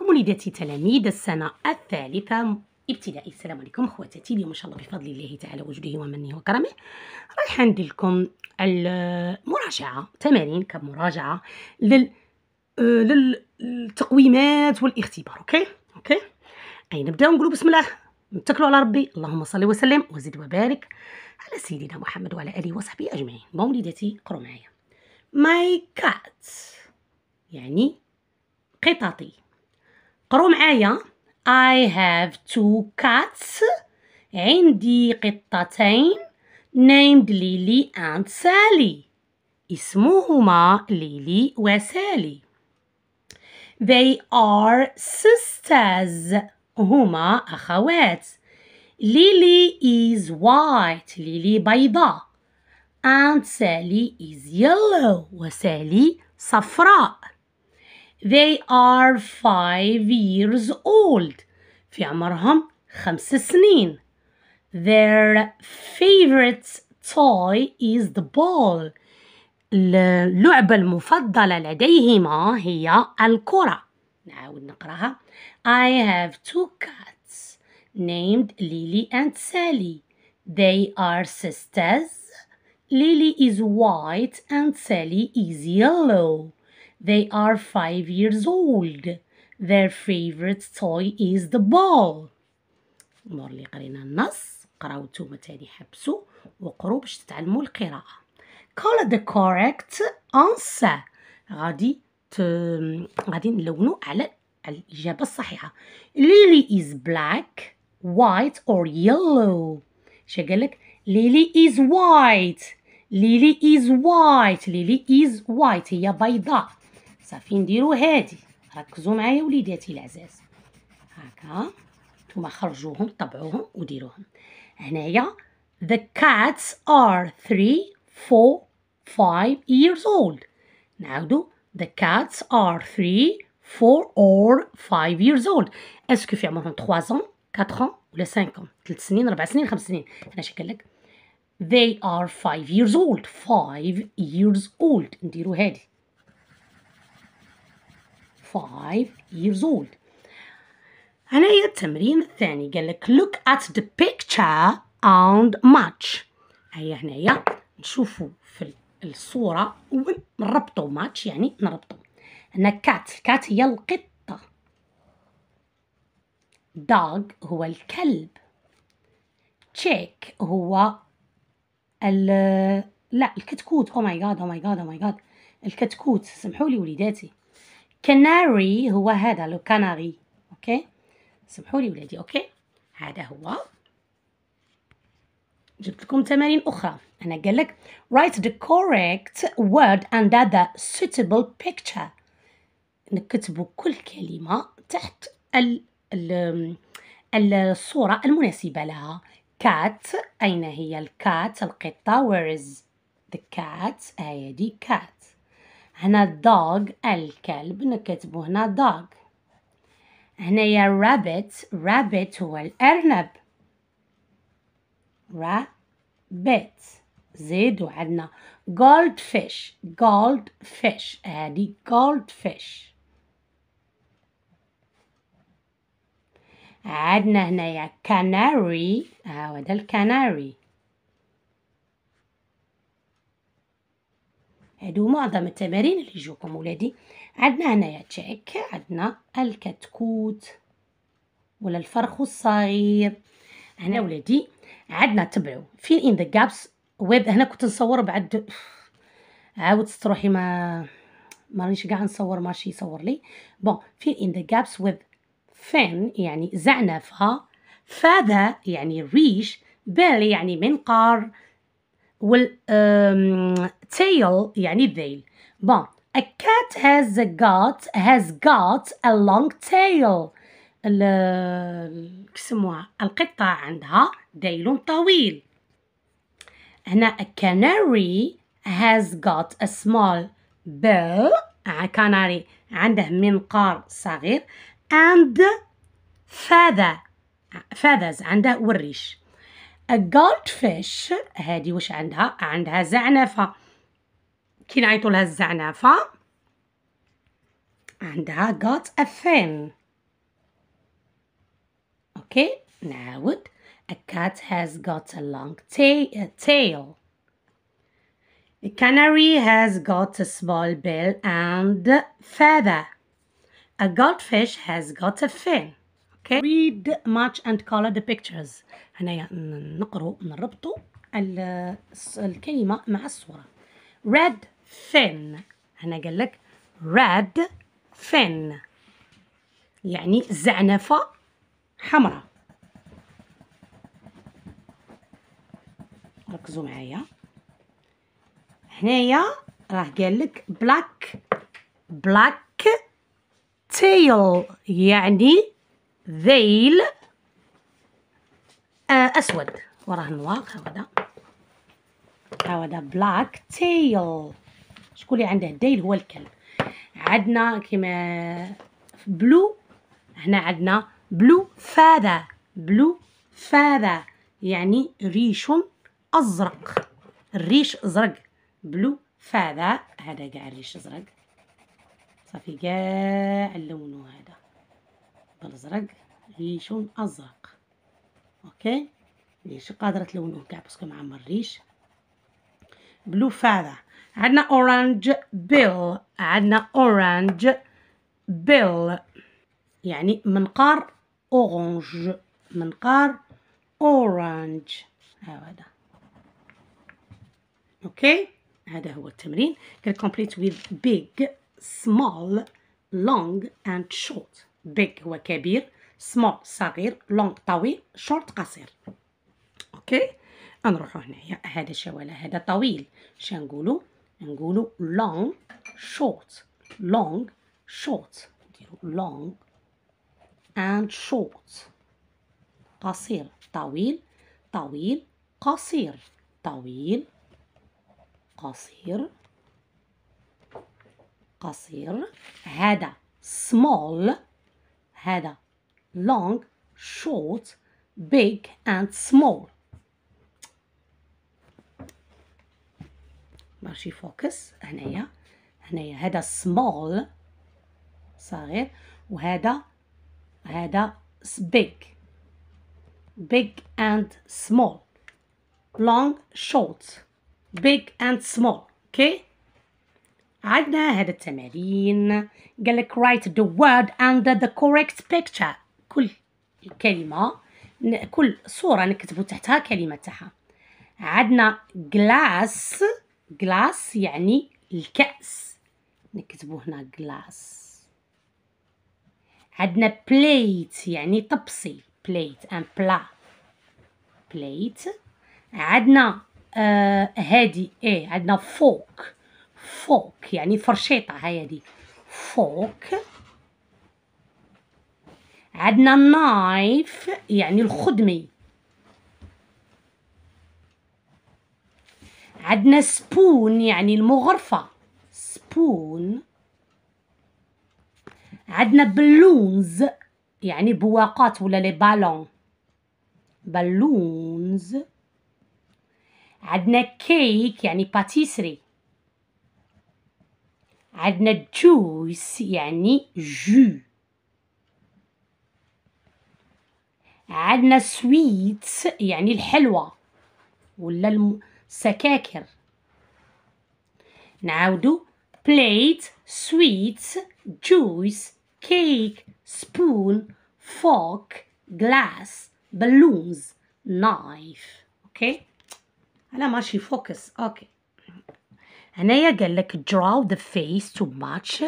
عليكم وليداتي تلاميذ السنة الثالثة ابتدائي السلام عليكم خواتاتي اليوم ان شاء الله بفضل الله تعالى وجوده ومنه وكرمه رايحه ندير لكم المراجعه تمارين كمراجعه لل للتقويمات والاختبار اوكي اوكي اي نبدا نقولوا بسم الله نتكلوا على ربي اللهم صل وسلم وزد وبارك على سيدنا محمد وعلى اله وصحبه اجمعين بون وليداتي قروا معايا ماي كات يعني قططي قروا معايا I have two cats عندي قطتين named Lily and Sally اسمهما ليلي وسالي They are sisters هما أخوات Lily is white ليلي بيضاء and Sally is yellow وسالي صفراء they are five years old. في عمرهم خمس سنين. Their favorite toy is the ball. اللعبة المفضلة لديهما هي الكرة. نعاود نقراها. I have two cats named Lily and Sally. They are sisters. Lily is white and Sally is yellow. They are five years old. Their favorite toy is the ball. المور اللي قرينا النص قراو نتوما تاني حبسوا وقروا باش تتعلموا القراءة. Call the correct answer. غادي ت... غادي نلونوا على الإجابة الصحيحة. Lily is black, white or yellow. شا قالك Lily is white. Lily is white. Lily is white. هي بيضاء. صافي نديرو هادي ركزوا معايا وليداتي العزاز هكا نتوما خرجوهم طبعوهم وديروهم هنايا the cats are 3 4 5 years old نعاودو the cats are 3 4 or 5 years old اسكو في عمرهم 3 ans 4 ans ولا 5 ans 3 سنين 4 سنين 5 سنين انا شكل لك they are 5 years old 5 years old نديرو هادي five years old هنايا التمرين الثاني قال لك look at the picture and match هيا هنايا نشوفوا في الصورة ونربطوا ماتش يعني نربطوا هنا كات كات هي القطة دوغ هو الكلب تشيك هو ال لا الكتكوت او ماي جاد او ماي جاد او ماي جاد الكتكوت سمحوا لي وليداتي كناري هو هذا لو كناري اوكي سمحوا لي ولادي اوكي هذا هو جبت لكم تمارين اخرى انا قال لك write the correct word under the suitable picture نكتبوا كل كلمه تحت ال ال الصوره المناسبه لها كات اين هي الكات القطه where is the cat دي كات هنا dog الكلب نكتبو هنا dog هنايا rabbit rabbit هو الأرنب rabbit زيدوا عندنا goldfish goldfish gold fish هادي gold fish عندنا هنايا canary آه، هذا الكناري هادو معظم التمارين اللي يجوكم ولادي عندنا هنايا تشيك عندنا الكتكوت ولا الفرخ الصغير هنا ولادي عندنا تبعو فين ان ذا جابس ويب هنا كنت نصور بعد عاود تروحي ما ما رانيش كاع نصور ماشي يصور لي بون فين ان ذا جابس ويب فين يعني زعنفها فاذا يعني ريش بالي يعني منقار وال tail يعني ذيل بون a cat has a got has got a long tail كسموها القطة عندها ذيل طويل هنا a canary has got a small bill كناري آه، عنده منقار صغير and feather feathers عنده وريش a goldfish هذه وش عندها عندها زعنفه كنعيطوا لها الزعنفه عندها got a fin Now what? a cat has got a long tail A canary has got a small bill and feather. A goldfish has got a fin. Okay. Read, match and color the pictures. هنايا الكلمة مع الصورة. Red فين هنا قال لك red fin يعني زعنفة حمراء ركزوا معايا هنايا راه قال لك black black tail يعني ذيل آه، اسود وراه نواق هذا هذا بلاك تيل شكون اللي عنده ديل هو الكلب عندنا كيما بلو هنا عندنا بلو فاذا بلو فاذا يعني ريش ازرق الريش ازرق بلو فاذا هذا كاع الريش ازرق صافي كاع اللون هذا بالازرق ريش ازرق اوكي ليش قادره تلونوه كاع باسكو معمر الريش بلو فاذا عندنا orange bill عندنا orange bill يعني منقار اورانج منقار اورانج هذا اوكي هذا هو التمرين كان كومبليت with big small long and short big هو كبير small صغير long طويل short قصير اوكي نروحو هنايا هذا شواله هذا طويل شنقولوا Angulu long, short, long, short. Long and short. قصير طويل طويل قصير طويل قصير قصير هذا small هذا long short big and small ماشي فوكس هنايا هنايا هذا سمول صغير وهذا هذا big big and small long short big and small اوكي عندنا هذا التمارين قال لك write the word under the correct picture كل كلمه كل صوره نكتبو تحتها كلمه تاعها عندنا glass غلاس يعني الكأس نكتبو هنا غلاس عندنا بليت يعني طبسي بليت ان بلا بليت عندنا آه هادي ايه عندنا فوك فوك يعني فرشيطة هاي هادي فوك عندنا نايف يعني الخدمي عندنا سبون يعني المغرفة سبون عندنا بلونز يعني بواقات ولا لي بالون بالونز عندنا كيك يعني باتيسري عندنا جويس يعني جو عندنا سويتس يعني الحلوه ولا الم... سكاكر نعاودو plate sweets juice cake spoon fork glass balloons knife اوكي انا ماشي فوكس اوكي هنايا قال لك draw the face to match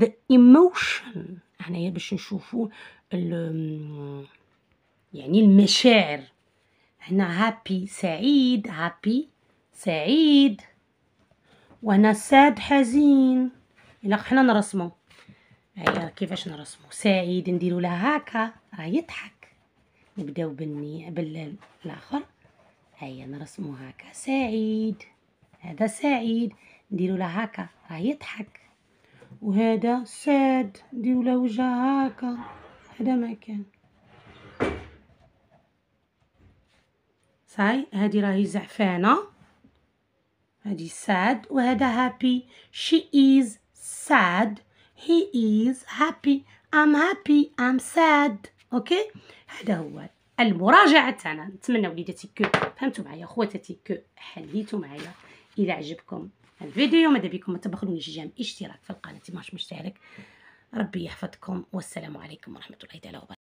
the emotion هنايا باش نشوفو يعني المشاعر هنا هابي سعيد هابي سعيد وانا ساد حزين الا حنا نرسمو هيا كيفاش نرسمو سعيد نديرو لها هكا راه يضحك نبداو بالني بالاخر هيا نرسمو هكا سعيد هذا سعيد نديرو لها هكا راه يضحك وهذا ساد نديرو له وجه هكا هذا ما كان صاي هذه راهي زعفانه هادي sad وهذا happy she is sad he is happy I'm happy I'm sad اوكي هذا هو المراجعة تاعنا نتمنى وليداتي كو فهمتوا معايا خواتاتي كو حليتوا معايا الى عجبكم الفيديو ماذا بكم ما تبخلونيش جام اشتراك في القناة ما مشترك ربي يحفظكم والسلام عليكم ورحمة الله تعالى وبركاته